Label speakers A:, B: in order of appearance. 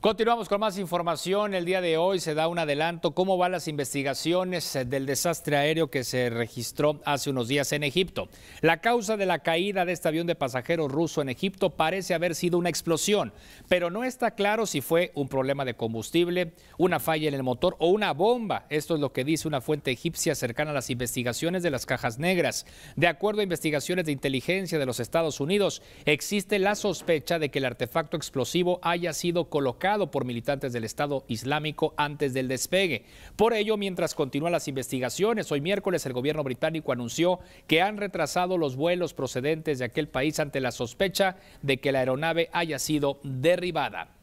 A: Continuamos con más información. El día de hoy se da un adelanto cómo van las investigaciones eh, del desastre aéreo que se registró hace unos días en Egipto. La causa de la caída de este avión de pasajeros ruso en Egipto parece haber sido una explosión, pero no está claro si fue un problema de combustible, una falla en el motor o una bomba. Esto es lo que dice una fuente egipcia cercana a las investigaciones de las cajas negras. De acuerdo a investigaciones de inteligencia de los Estados Unidos, existe la sospecha de que el artefacto explosivo haya sido colocado por militantes del Estado Islámico antes del despegue. Por ello, mientras continúan las investigaciones, hoy miércoles el gobierno británico anunció que han retrasado los vuelos procedentes de aquel país ante la sospecha de que la aeronave haya sido derribada.